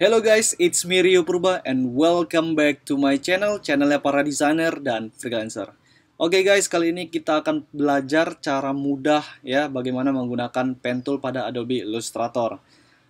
Hello guys, it's me Purba and welcome back to my channel, channelnya para desainer dan freelancer. Oke okay guys, kali ini kita akan belajar cara mudah ya bagaimana menggunakan pen tool pada Adobe Illustrator.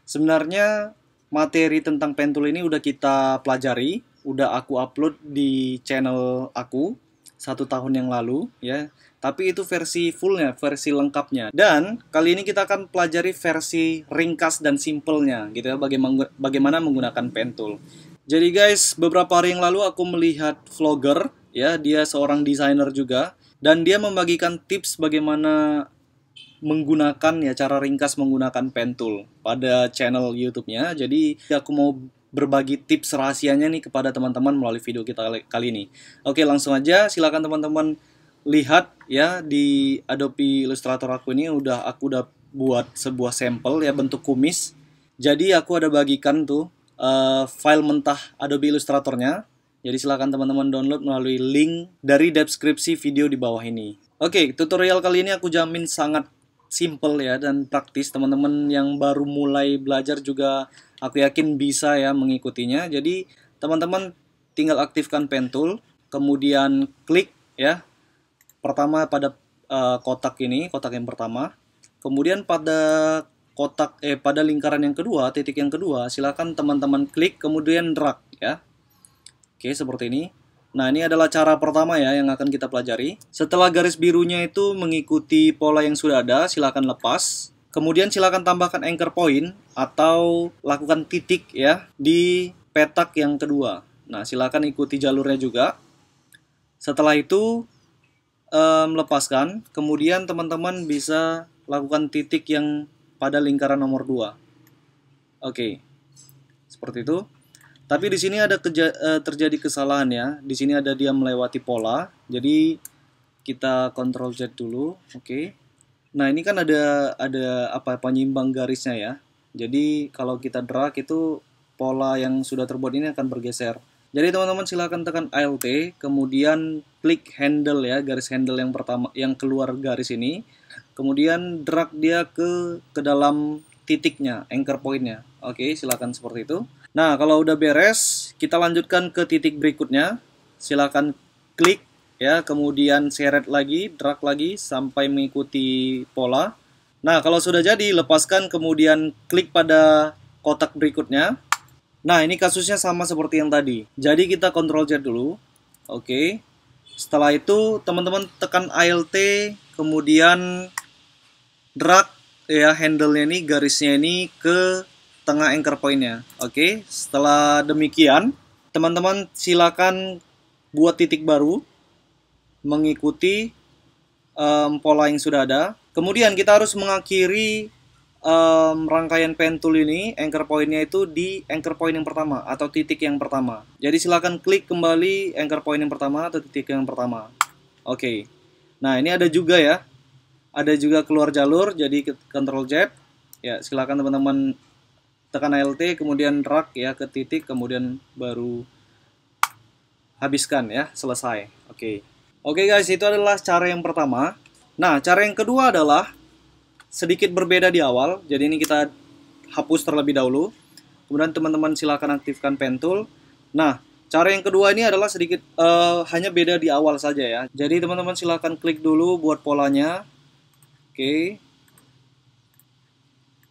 Sebenarnya materi tentang pen tool ini udah kita pelajari, udah aku upload di channel aku satu tahun yang lalu ya tapi itu versi fullnya versi lengkapnya dan kali ini kita akan pelajari versi ringkas dan simpelnya gitu ya bagaimana bagaimana menggunakan pen tool jadi guys beberapa hari yang lalu aku melihat vlogger ya dia seorang desainer juga dan dia membagikan tips bagaimana menggunakan ya cara ringkas menggunakan pen tool pada channel YouTube-nya. Jadi aku mau berbagi tips rahasianya nih kepada teman-teman melalui video kita kali ini. Oke, langsung aja silakan teman-teman lihat ya di Adobe Illustrator aku ini udah aku udah buat sebuah sampel ya bentuk kumis. Jadi aku ada bagikan tuh uh, file mentah Adobe Illustratornya. Jadi silakan teman-teman download melalui link dari deskripsi video di bawah ini. Oke, tutorial kali ini aku jamin sangat simple ya dan praktis teman-teman yang baru mulai belajar juga aku yakin bisa ya mengikutinya jadi teman-teman tinggal aktifkan pen tool kemudian klik ya pertama pada uh, kotak ini kotak yang pertama kemudian pada kotak eh pada lingkaran yang kedua titik yang kedua silakan teman-teman klik kemudian drag ya oke seperti ini Nah, ini adalah cara pertama ya yang akan kita pelajari. Setelah garis birunya itu mengikuti pola yang sudah ada, silakan lepas. Kemudian silakan tambahkan anchor point atau lakukan titik ya di petak yang kedua. Nah, silakan ikuti jalurnya juga. Setelah itu melepaskan, kemudian teman-teman bisa lakukan titik yang pada lingkaran nomor 2. Oke. Seperti itu. Tapi di sini ada keja, eh, terjadi kesalahan ya. Di sini ada dia melewati pola. Jadi kita kontrol Z dulu, oke. Okay. Nah, ini kan ada ada apa penyimbang garisnya ya. Jadi kalau kita drag itu pola yang sudah terbuat ini akan bergeser. Jadi teman-teman silahkan tekan ALT, kemudian klik handle ya, garis handle yang pertama yang keluar garis ini. Kemudian drag dia ke ke dalam titiknya, anchor pointnya. Oke, okay, silahkan seperti itu. Nah, kalau udah beres, kita lanjutkan ke titik berikutnya. Silakan klik ya, kemudian seret lagi, drag lagi sampai mengikuti pola. Nah, kalau sudah jadi, lepaskan kemudian klik pada kotak berikutnya. Nah, ini kasusnya sama seperti yang tadi. Jadi kita kontrol Z dulu. Oke. Setelah itu, teman-teman tekan ALT, kemudian drag ya handle-nya ini garisnya ini ke tengah anchor pointnya. Oke, setelah demikian, teman-teman silakan buat titik baru mengikuti um, pola yang sudah ada. Kemudian kita harus mengakhiri um, rangkaian pen tool ini, anchor pointnya itu di anchor point yang pertama atau titik yang pertama. Jadi silakan klik kembali anchor point yang pertama atau titik yang pertama. Oke. Nah ini ada juga ya, ada juga keluar jalur. Jadi control Z. Ya silakan teman-teman tekan ALT kemudian drag ya ke titik kemudian baru habiskan ya selesai oke okay. oke okay guys itu adalah cara yang pertama nah cara yang kedua adalah sedikit berbeda di awal jadi ini kita hapus terlebih dahulu kemudian teman-teman silahkan aktifkan pen tool nah cara yang kedua ini adalah sedikit uh, hanya beda di awal saja ya jadi teman-teman silahkan klik dulu buat polanya oke okay.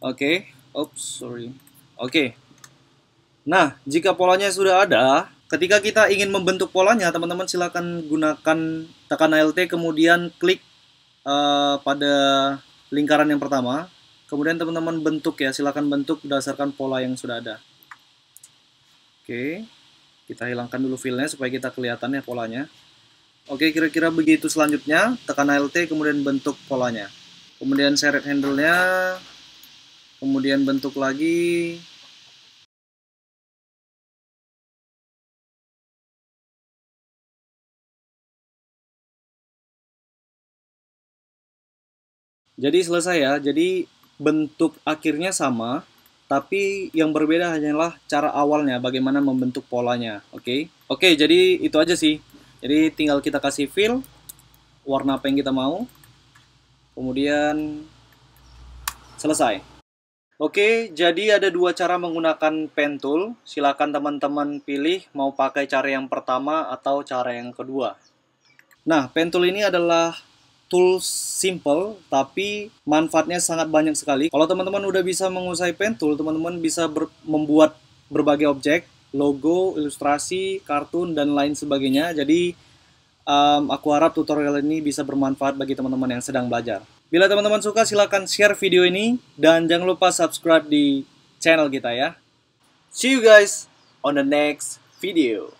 oke okay. oops sorry Oke. Nah, jika polanya sudah ada, ketika kita ingin membentuk polanya, teman-teman silakan gunakan tekan ALT kemudian klik uh, pada lingkaran yang pertama. Kemudian teman-teman bentuk ya, silakan bentuk berdasarkan pola yang sudah ada. Oke. Kita hilangkan dulu filenya supaya kita kelihatan ya polanya. Oke, kira-kira begitu selanjutnya. Tekan ALT kemudian bentuk polanya. Kemudian seret handle-nya. Kemudian bentuk lagi Jadi selesai ya. Jadi bentuk akhirnya sama, tapi yang berbeda hanyalah cara awalnya bagaimana membentuk polanya. Oke. Okay? Oke, okay, jadi itu aja sih. Jadi tinggal kita kasih fill warna apa yang kita mau. Kemudian selesai. Oke, jadi ada dua cara menggunakan pen tool. Silakan teman-teman pilih mau pakai cara yang pertama atau cara yang kedua. Nah, pen tool ini adalah tools simple tapi manfaatnya sangat banyak sekali. Kalau teman-teman udah bisa menguasai pen tool, teman-teman bisa ber membuat berbagai objek, logo, ilustrasi, kartun dan lain sebagainya. Jadi um, aku harap tutorial ini bisa bermanfaat bagi teman-teman yang sedang belajar. Bila teman-teman suka silahkan share video ini dan jangan lupa subscribe di channel kita ya. See you guys on the next video.